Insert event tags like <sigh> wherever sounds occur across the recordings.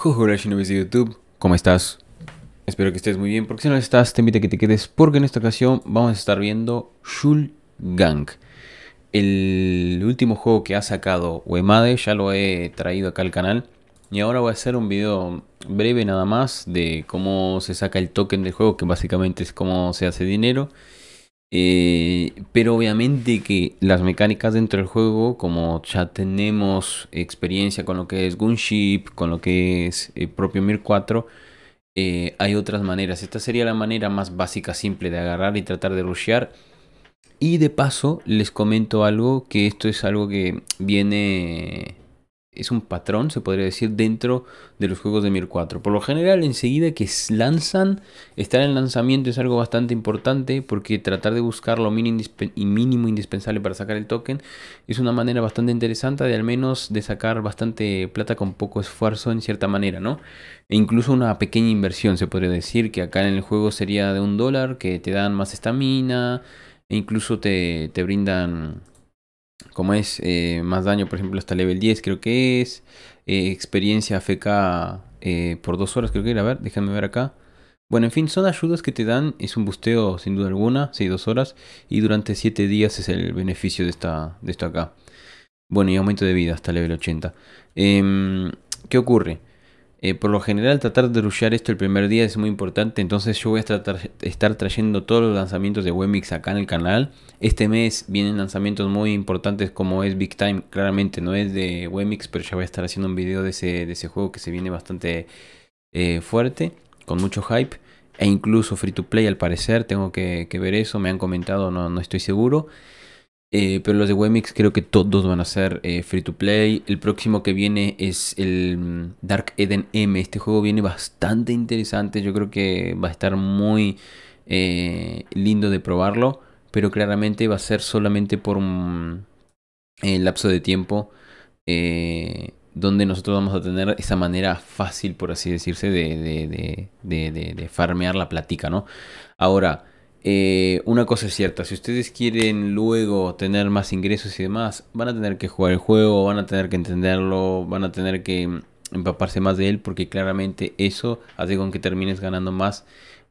Hola Shinobis de YouTube, ¿cómo estás? Espero que estés muy bien, porque si no estás, te invito a que te quedes, porque en esta ocasión vamos a estar viendo Gang, El último juego que ha sacado WeMade. ya lo he traído acá al canal. Y ahora voy a hacer un video breve nada más de cómo se saca el token del juego, que básicamente es cómo se hace dinero. Eh, pero obviamente que las mecánicas dentro del juego, como ya tenemos experiencia con lo que es Gunship, con lo que es el eh, propio Mir 4, eh, hay otras maneras. Esta sería la manera más básica, simple de agarrar y tratar de rushear. Y de paso les comento algo, que esto es algo que viene es un patrón, se podría decir, dentro de los juegos de Mir 4. Por lo general, enseguida que lanzan, estar en lanzamiento es algo bastante importante porque tratar de buscar lo mínimo indispensable para sacar el token es una manera bastante interesante de al menos de sacar bastante plata con poco esfuerzo en cierta manera, ¿no? E incluso una pequeña inversión, se podría decir, que acá en el juego sería de un dólar, que te dan más estamina e incluso te, te brindan como es eh, más daño, por ejemplo, hasta level 10 creo que es, eh, experiencia FK eh, por dos horas creo que era, a ver, déjame ver acá. Bueno, en fin, son ayudas que te dan, es un busteo sin duda alguna, 6 2 horas, y durante 7 días es el beneficio de, esta, de esto acá. Bueno, y aumento de vida hasta level 80. Em, ¿Qué ocurre? Eh, por lo general tratar de rushear esto el primer día es muy importante, entonces yo voy a tratar, estar trayendo todos los lanzamientos de Wemix acá en el canal. Este mes vienen lanzamientos muy importantes como es Big Time, claramente no es de Wemix, pero ya voy a estar haciendo un video de ese, juego que se viene bastante eh, fuerte, con mucho hype. E incluso free to play al parecer, tengo que, ver eso, me han comentado, no, no estoy seguro. Eh, pero los de Wemix creo que todos van a ser eh, free to play. El próximo que viene es el mm, Dark Eden M. Este juego viene bastante interesante. Yo creo que va a estar muy eh, lindo de probarlo. Pero claramente va a ser solamente por un mm, lapso de tiempo. donde nosotros vamos a tener esa manera fácil, por así decirse, de, farmear la platica, ¿no? Ahora eh, una cosa es cierta, si ustedes quieren luego tener más ingresos y demás, van a tener que jugar el juego, van a tener que entenderlo, van a tener que mm, empaparse más de él porque claramente eso hace con que termines ganando más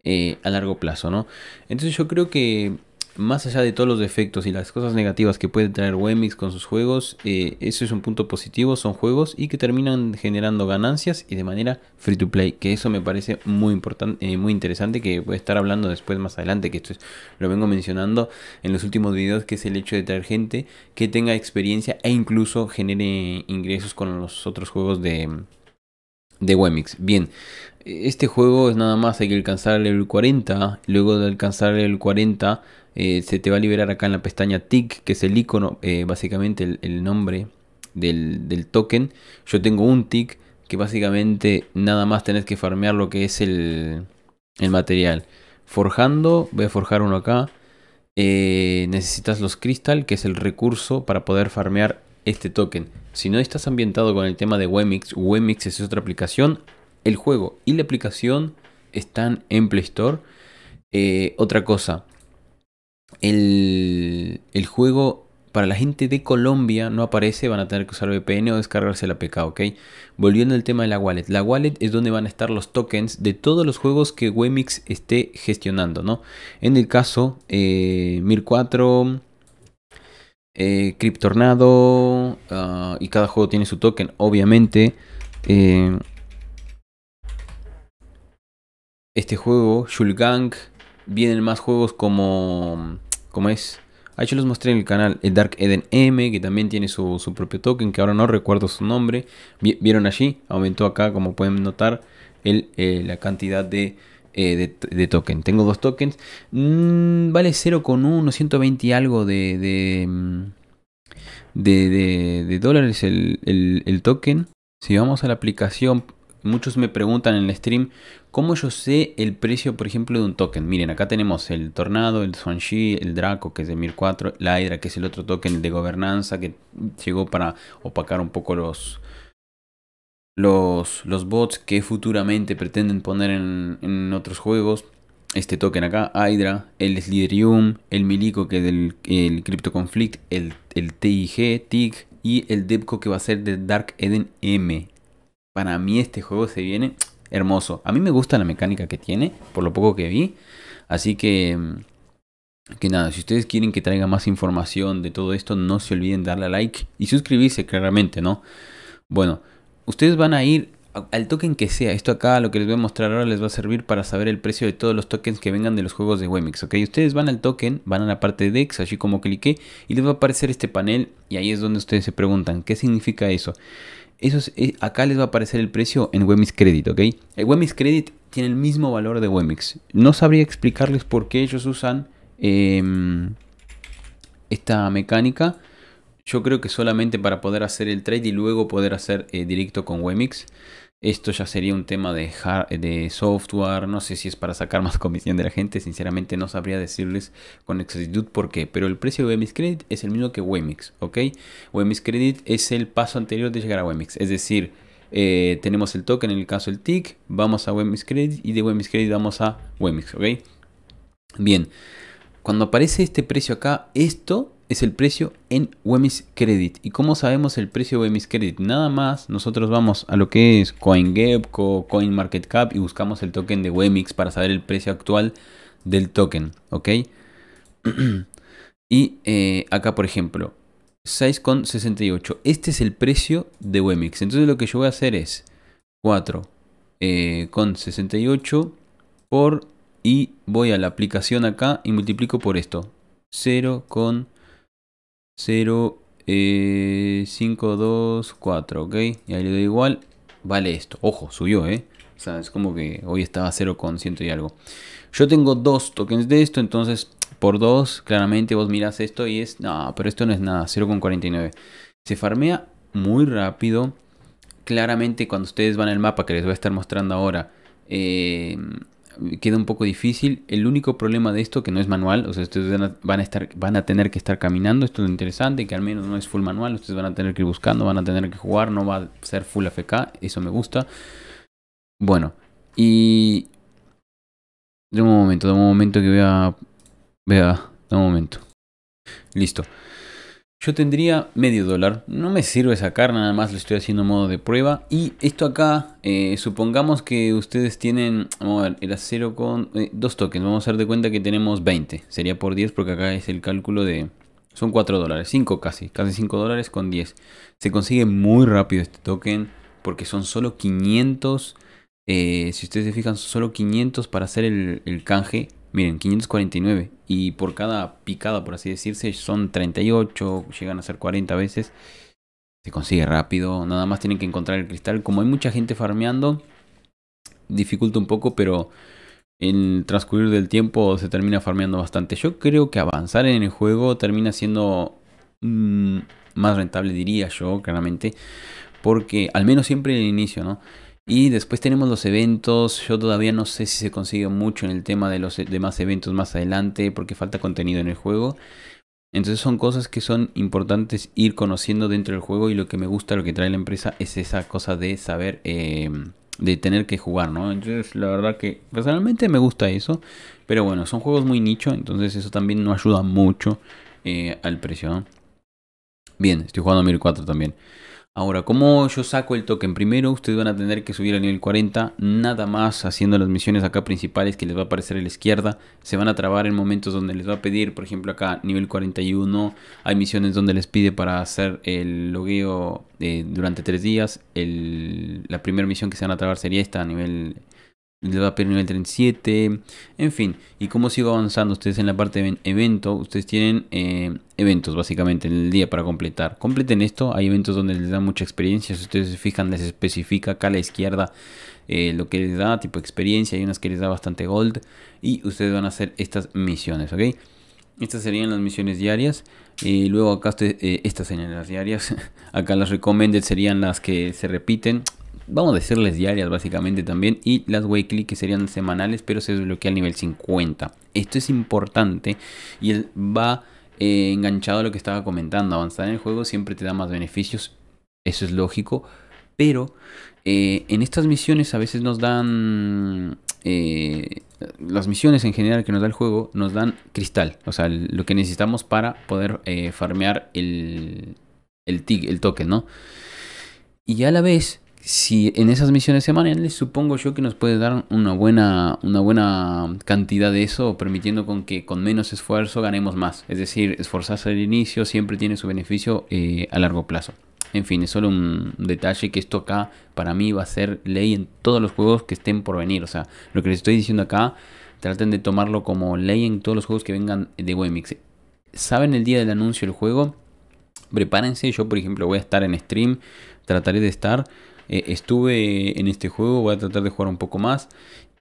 eh, a largo plazo, ¿no? Entonces yo creo que más allá de todos los defectos y las cosas negativas que puede traer Wemix con sus juegos, eh, eso es un punto positivo, son juegos y que terminan generando ganancias y de manera free to play, que eso me parece muy importante, eh, muy interesante, que voy a estar hablando después más adelante, que esto lo vengo mencionando en los últimos videos, que es el hecho de traer gente que tenga experiencia e incluso genere ingresos con los otros juegos de de Wemix. Bien, este juego es nada más, hay que alcanzar el level 40. Luego de alcanzar el 40, eh, se te va a liberar acá en la pestaña TIC, que es el icono, eh, básicamente el, nombre del, token. Yo tengo un TIC que básicamente nada más tenés que farmear lo que es el, el material. Forjando, voy a forjar uno acá. Eh, necesitas los cristal, que es el recurso para poder farmear este token. Si no estás ambientado con el tema de Wemix, Wemix es otra aplicación. El juego y la aplicación están en Play Store. Eh, otra cosa, el, juego para la gente de Colombia no aparece, van a tener que usar VPN o descargarse la PK, ¿ok? Volviendo al tema de la wallet. La wallet es donde van a estar los tokens de todos los juegos que Wemix esté gestionando, ¿no? En el caso, eh, eh, Cryptornado ah, y cada juego tiene su token, obviamente. Eh, este juego, Shulgang, vienen más juegos como... como es? Ah, yo los mostré en el canal, el eh, Dark Eden M, que también tiene su, propio token, que ahora no recuerdo su nombre. Vieron allí, aumentó acá, como pueden notar, el, eh, la cantidad de eh, de, token. Tengo dos tokens. Mm, vale 0,1, 120 y algo de, de, mm, de, de dólares el, el, token. Si vamos a la aplicación, muchos me preguntan en el stream cómo yo sé el precio, por ejemplo, de un token. Miren, acá tenemos el Tornado, el Swanshi, el Draco, que es de 1004, la Hydra, que es el otro token de gobernanza que llegó para opacar un poco los, los, los bots que futuramente pretenden poner en, otros juegos. Este token acá, Hydra, el Sliderium, el Milico que es del el Crypto Conflict, el, el TIG, y el Depco que va a ser de Dark Eden M. Para mí este juego se viene hermoso. A mí me gusta la mecánica que tiene, por lo poco que vi. Así que, mm, que nada, si ustedes quieren que traiga más información de todo esto, no se olviden darle a like y suscribirse claramente, ¿no? Bueno, ustedes van a ir al token que sea. Esto acá, lo que les voy a mostrar ahora, les va a servir para saber el precio de todos los tokens que vengan de los juegos de Wemix. ¿ok? Ustedes van al token, van a la parte de DEX, así como cliqué, y les va a aparecer este panel. Y ahí es donde ustedes se preguntan, ¿qué significa eso? Eso eh, acá les va a aparecer el precio en Wemix Credit, ¿ok? El Wemix Credit tiene el mismo valor de Wemix. No sabría explicarles por qué ellos usan em, esta mecánica yo creo que solamente para poder hacer el trade y luego poder hacer eh, directo con Wemix. Esto ya sería un tema de, de software, no sé si es para sacar más <laughs> comisión de la gente, sinceramente no sabría decirles con exactitud por qué, pero el precio de Wemix Credit es el mismo que Wemix, Wemix Credit es el paso anterior de llegar a Wemix, es decir, eh, tenemos el token, en el caso el TIC, vamos a Wemix Credit y de Wemix Credit vamos a Wemix, Bien, cuando aparece este precio acá, esto es el precio en Wemix Credit. ¿Y cómo sabemos el precio de Wemix Credit? Nada más nosotros vamos a lo que es CoinGecko, CoinMarketCap y buscamos el token de Wemix para saber el precio actual del token, ¿ok? <clears throat> y eh, acá, por ejemplo, 6,68. Este es el precio de Wemix. Entonces lo que yo voy a hacer es 4,68 eh, por... Y voy a la aplicación acá y multiplico por esto. 0.68. con 0, 5, 2, 4, ¿ok? Y ahí le doy igual, vale esto. Ojo, subió, ¿eh? O sea, es como que hoy estaba 0,100 y algo. Yo tengo dos tokens de esto, entonces por dos, claramente vos mirás esto y es, no, pero esto no es nada, 0,49. Se farmea muy rápido. Claramente cuando ustedes van al mapa que les voy a estar mostrando ahora, eh, queda un poco difícil. El único problema de esto que no es manual, o sea, ustedes van a, estar, van a tener que estar caminando, esto es interesante, que al menos no es full manual, ustedes van a tener que ir buscando, van a tener que jugar, no va a ser full AFK, eso me gusta. Bueno, y... De un momento, de un momento que voy a Vea, de un momento. Listo yo tendría medio dólar. No me sirve sacar, nada más lo estoy haciendo modo de prueba. Y esto acá, eh, supongamos que ustedes tienen, vamos a ver, era 0 con eh, dos tokens. Vamos a dar de cuenta que tenemos 20. Sería por 10 porque acá es el cálculo de... Son 4 dólares, 5 casi, casi 5 dólares con 10. Se consigue muy rápido este token porque son solo 500... Eh, si ustedes se fijan, son solo 500 para hacer el, el canje Miren, 549. Y por cada picada, por así decirse, son 38, llegan a ser 40 veces. Se consigue rápido. Nada más tienen que encontrar el cristal. Como hay mucha gente farmeando, dificulta un poco, pero en transcurrir del tiempo se termina farmeando bastante. Yo creo que avanzar en el juego termina siendo mm, más rentable, diría yo, claramente. Porque al menos siempre en el inicio, ¿no? Y después tenemos los eventos. Yo todavía no sé si se consigue mucho en el tema de los e-, demás eventos más adelante porque falta contenido en el juego. Entonces son cosas que son importantes ir conociendo dentro del juego y lo que me gusta, lo que trae la empresa es esa cosa de saber, em, de tener que jugar, ¿no? Entonces la verdad que personalmente me gusta eso, pero bueno, son juegos muy nicho, entonces eso también no ayuda mucho eh, al precio, Bien, estoy jugando a 1004 también. Ahora, como yo saco el token? Primero ustedes van a tener que subir al nivel 40, nada más haciendo las misiones acá principales que les va a aparecer a la izquierda. Se van a trabar en momentos donde les va a pedir, por ejemplo acá nivel 41, hay misiones donde les pide para hacer el logueo eh, durante 3 días. la primera misión que se van a trabar sería esta a nivel les va a pedir nivel 37, en fin. Y como sigo avanzando, ustedes en la parte de evento, ustedes tienen eh, eventos básicamente en el día para completar. Completen esto, hay eventos donde les da mucha experiencia, si ustedes se fijan les especifica acá a la izquierda eh, lo que les da, tipo experiencia, hay unas que les da bastante gold y ustedes van a hacer estas misiones, ¿ok? Estas serían las misiones diarias. y luego acá, eh, estas serían las diarias. <laughs> acá las recommended serían las que se repiten vamos a decirles diarias básicamente también, y las weekly que serían semanales, pero se desbloquea al nivel 50. Esto es importante y él va eh, enganchado a lo que estaba comentando, avanzar en el juego siempre te da más beneficios, eso es lógico, pero eh, en estas misiones a veces nos dan... Eh, las misiones en general que nos da el juego nos dan cristal, o sea, lo que necesitamos para poder farmear el, el, el token, ¿no? Y a la vez si en esas misiones semanales supongo yo que nos puede dar una buena, una buena cantidad de eso, permitiendo con que con menos esfuerzo ganemos más. Es decir, esforzarse al inicio siempre tiene su beneficio eh, a largo plazo. En fin, es solo un detalle que esto acá para mí va a ser ley en todos los juegos que estén por venir. O sea, lo que les estoy diciendo acá, traten de tomarlo como ley en todos los juegos que vengan de Wemix. Saben el día del anuncio del juego, prepárense. Yo, por ejemplo, voy a estar en stream, trataré de estar. Eh, estuve en este juego, voy a tratar de jugar un poco más.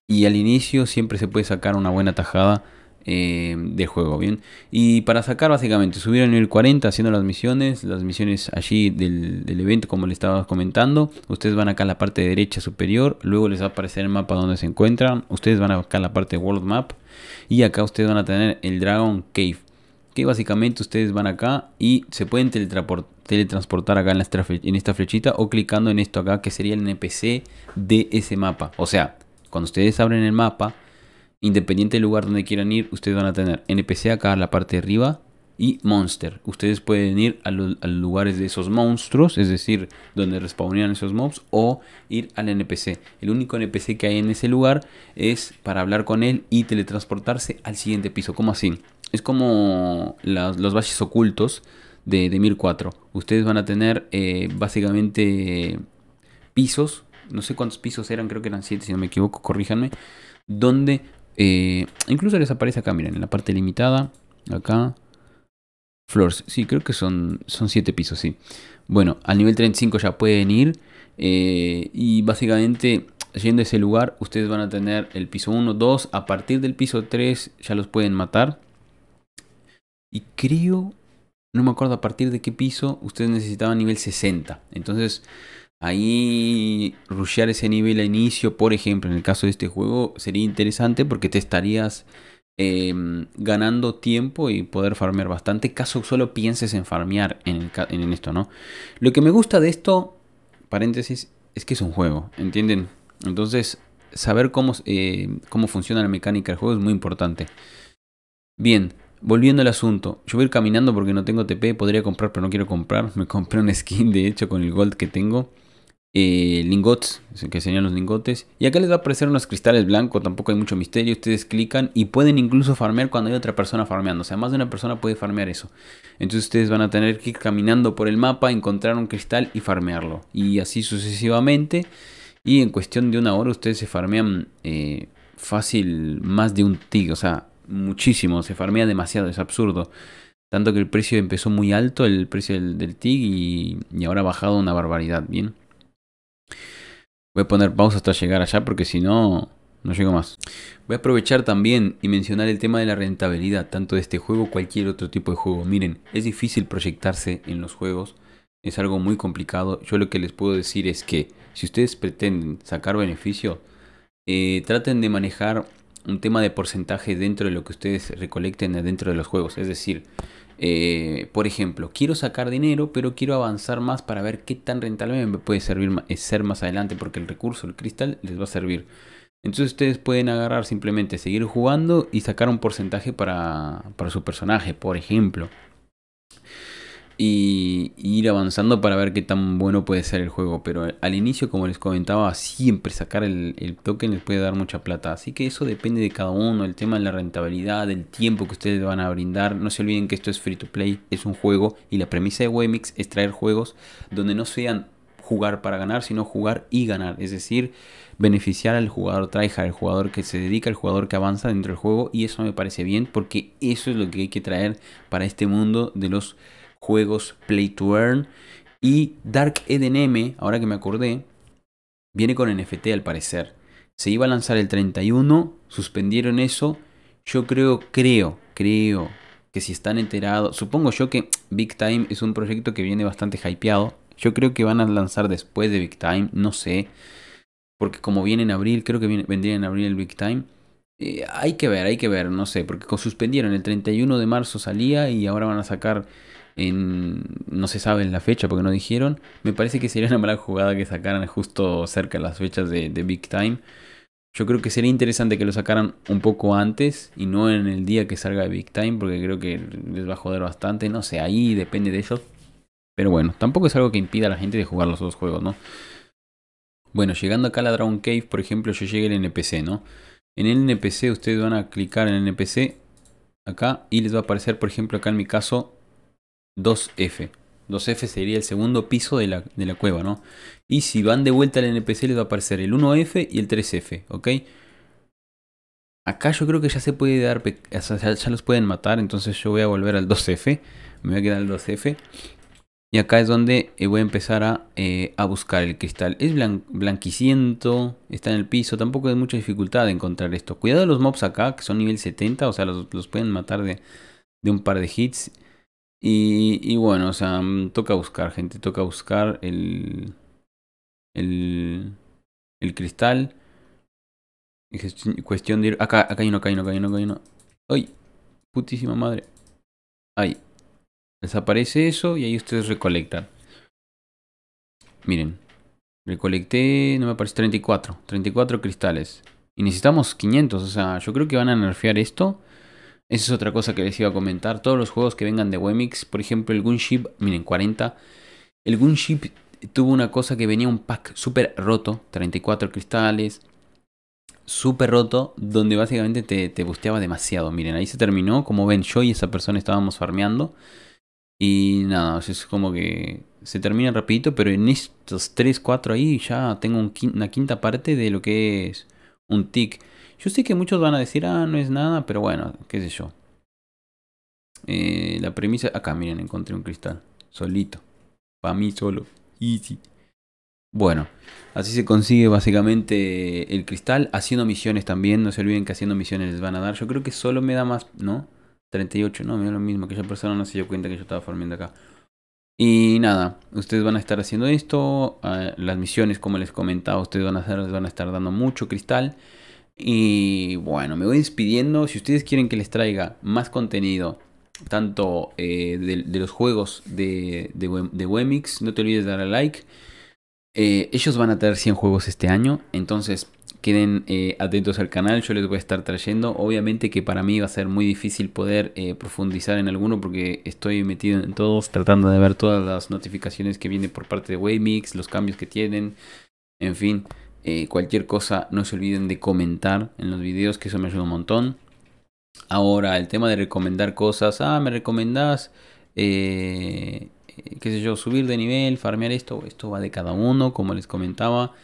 Y al inicio siempre se puede sacar una buena tajada eh, del juego, ¿bien? Y para sacar básicamente, subir al nivel 40 haciendo las misiones, las misiones allí del, evento como les estaba comentando. Ustedes van acá a la parte derecha superior, luego les va a aparecer el mapa donde se encuentran. Ustedes van acá a la parte World Map y acá ustedes van a tener el Dragon Cave que básicamente ustedes van acá y se pueden teletransportar acá en, esta flechita o clicando en esto acá que sería el NPC de ese mapa. O sea, cuando ustedes abren el mapa, independiente del lugar donde quieran ir, ustedes van a tener NPC acá en la parte de arriba y Monster. Ustedes pueden ir a los, lugares de esos monstruos, es decir, donde respawnían esos mobs, o ir al NPC. El único NPC que hay en ese lugar es para hablar con él y teletransportarse al siguiente piso. ¿Cómo así? es como los valles ocultos de, 1004. Ustedes van a tener eh, básicamente pisos, no sé cuántos pisos eran, creo que eran 7 si no me equivoco, corríjanme, donde eh, incluso les aparece acá, miren, en la parte limitada, acá, Flores. sí, creo que son 7 pisos, sí. Bueno, al nivel 35 ya pueden ir eh, y básicamente yendo a ese lugar, ustedes van a tener el piso 1, 2. A partir del piso 3 ya los pueden matar. Y creo, no me acuerdo a partir de qué piso, ustedes necesitaban nivel 60. Entonces, ahí rushear ese nivel a inicio, por ejemplo, en el caso de este juego, sería interesante porque te estarías em, ganando tiempo y poder farmear bastante. Caso solo pienses en farmear en, esto, ¿no? Lo que me gusta de esto, paréntesis, es que es un juego, ¿entienden? Entonces, saber cómo, eh, cómo funciona la mecánica del juego es muy importante. Bien, Volviendo al asunto, yo voy a ir caminando porque no tengo TP, podría comprar pero no quiero comprar. <laughs> Me compré un skin de hecho con el gold que tengo. Eh, lingots, que serían los lingotes. Y acá les va a aparecer unos cristales blancos, tampoco hay mucho misterio. Ustedes clican y pueden incluso farmear cuando hay otra persona farmeando. O sea, más de una persona puede farmear eso. Entonces ustedes van a tener que ir caminando por el mapa, encontrar un cristal y farmearlo. Y así sucesivamente. Y en cuestión de una hora ustedes se farmean eh, fácil más de un tig. O sea, muchísimo, se farmea demasiado, es absurdo. Tanto que el precio empezó muy alto, el precio del, TIG, y, ahora ha bajado una barbaridad, ¿bien? Voy a poner pausa hasta llegar allá porque si no, no llego más. Voy a aprovechar también y mencionar el tema de la rentabilidad, tanto de este juego, cualquier otro tipo de juego. Miren, es difícil proyectarse en los juegos, es algo muy complicado. Yo lo que les puedo decir es que si ustedes pretenden sacar beneficio, eh, traten de manejar un tema de porcentaje dentro de lo que ustedes recolecten dentro de los juegos. Es decir, eh, por ejemplo, quiero sacar dinero, pero quiero avanzar más para ver qué tan rentable me puede servir eh, ser más adelante, porque el recurso, el cristal, les va a servir. Entonces ustedes pueden agarrar simplemente, seguir jugando y sacar un porcentaje para, para su personaje, por ejemplo y, ir avanzando para ver qué tan bueno puede ser el juego. Pero al inicio, como les comentaba, siempre sacar el, token les puede dar mucha plata. Así que eso depende de cada uno, el tema de la rentabilidad, del tiempo que ustedes van a brindar. No se olviden que esto es free to play, es un juego y la premisa de Wemix es traer juegos donde no sean jugar para ganar, sino jugar y ganar. Es decir, beneficiar al jugador traer al jugador que se dedica, al jugador que avanza dentro del juego. Y eso me parece bien porque eso es lo que hay que traer para este mundo de los juegos Play to Earn. Y Dark M... ahora que me acordé, viene con NFT al parecer. Se iba a lanzar el 31, suspendieron eso. Yo creo, creo, creo que si están enterados, supongo yo que Big Time es un proyecto que viene bastante hypeado. Yo creo que van a lanzar después de Big Time, no sé. Porque como viene en abril, creo que vendría en abril el Big Time. Eh, hay que ver, hay que ver, no sé. Porque suspendieron el 31 de marzo salía y ahora van a sacar no se sabe la fecha porque no dijeron. Me parece que sería una mala jugada que sacaran justo cerca de las fechas de, Big Time. Yo creo que sería interesante que lo sacaran un poco antes y no en el día que salga Big Time, porque creo que les va a joder bastante. No sé, ahí depende de ellos. Pero bueno, tampoco es algo que impida a la gente de jugar los dos juegos, ¿no? Bueno, llegando acá a la Dragon Cave, por ejemplo, yo llegué al NPC, ¿no? En el NPC ustedes van a clicar en el NPC acá y les va a aparecer, por ejemplo, acá en mi caso, 2F. 2F sería el segundo piso de la, cueva, ¿no? Y si van de vuelta al NPC les va a aparecer el 1F y el 3F, ¿ok? Acá yo creo que ya se puede dar, ya, los pueden matar, entonces yo voy a volver al 2F, me voy a quedar al 2F. Y acá es donde eh, voy a empezar a, eh, a buscar el cristal. Es blanquiciento, está en el piso, tampoco hay mucha dificultad de encontrar esto. Cuidado los mobs acá, que son nivel 70, o sea, los, pueden matar de, de un par de hits. Y, bueno, o sea, mm, toca buscar, gente, toca buscar el, el, el cristal. Cuestión de ir... Acá, acá hay uno, acá hay uno, acá hay uno, ¡Ay! Putísima madre. Ahí. Desaparece eso y ahí ustedes recolectan. Miren. Recolecté, no me parece, 34. 34 cristales. Y necesitamos 500, o sea, yo creo que van a nerfear esto. Esa es otra cosa que les iba a comentar. Todos los juegos que vengan de Wemix, por ejemplo el Gunship, miren, 40. El Gunship tuvo una cosa que venía un pack súper roto, 34 cristales, súper roto, donde básicamente te, te busteaba demasiado. Miren, ahí se terminó. Como ven, yo y esa persona estábamos farmeando. Y nada, es como que se termina rapidito, pero en estos 3, 4 ahí ya tengo una quinta parte de lo que es un tick. Yo sé que muchos van a decir, ah, no es nada, pero bueno, qué sé yo. Eh, la premisa, acá miren, encontré un cristal, solito, para mí solo, easy. Bueno, así se consigue básicamente el cristal, haciendo misiones también, no se olviden que haciendo misiones les van a dar, yo creo que solo me da más, ¿no? 38, no, me da lo mismo, aquella persona no se dio cuenta que yo estaba formando acá. Y nada, ustedes van a estar haciendo esto, ah, las misiones como les comentaba, ustedes van a hacer, van a estar dando mucho cristal. Y bueno, me voy despidiendo. Si ustedes quieren que les traiga más contenido, tanto eh, de, los juegos de, de, Wemix, no te olvides de darle like. Eh, ellos van a tener 100 juegos este año, entonces queden eh, atentos al canal, yo les voy a estar trayendo. Obviamente que para mí va a ser muy difícil poder profundizar en alguno porque estoy metido en todos, tratando de ver todas las notificaciones que vienen por parte de Wemix los cambios que tienen, en fin. Eh, cualquier cosa, no se olviden de comentar en los videos, que eso me ayuda un montón. Ahora, el tema de recomendar cosas. Ah, me recomendás, eh, qué sé yo, subir de nivel, farmear esto. Esto va de cada uno, como les comentaba.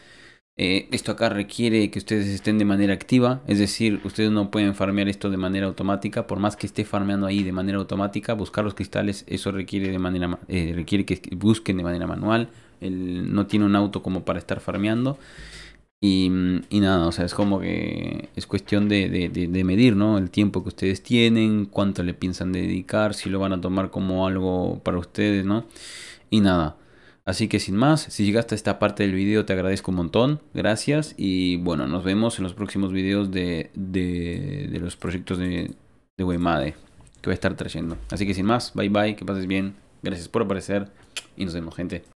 Eh, esto acá requiere que ustedes estén de manera activa, es decir, ustedes no pueden farmear esto de manera automática, por más que esté farmeando ahí de manera automática, buscar los cristales, eso requiere de manera requiere que busquen de manera manual, él no tiene un auto como para estar farmeando. Y, nada, o sea, es como que es cuestión de, medir, ¿no? El tiempo que ustedes tienen, cuánto le piensan dedicar, si lo van a tomar como algo para ustedes, ¿no? Y nada. Así que sin más, si llegaste a esta parte del video te agradezco un montón, gracias y bueno, nos vemos en los próximos videos de, los proyectos de, de que voy a estar trayendo. Así que sin más, bye bye, que pases bien, gracias por aparecer y nos vemos gente.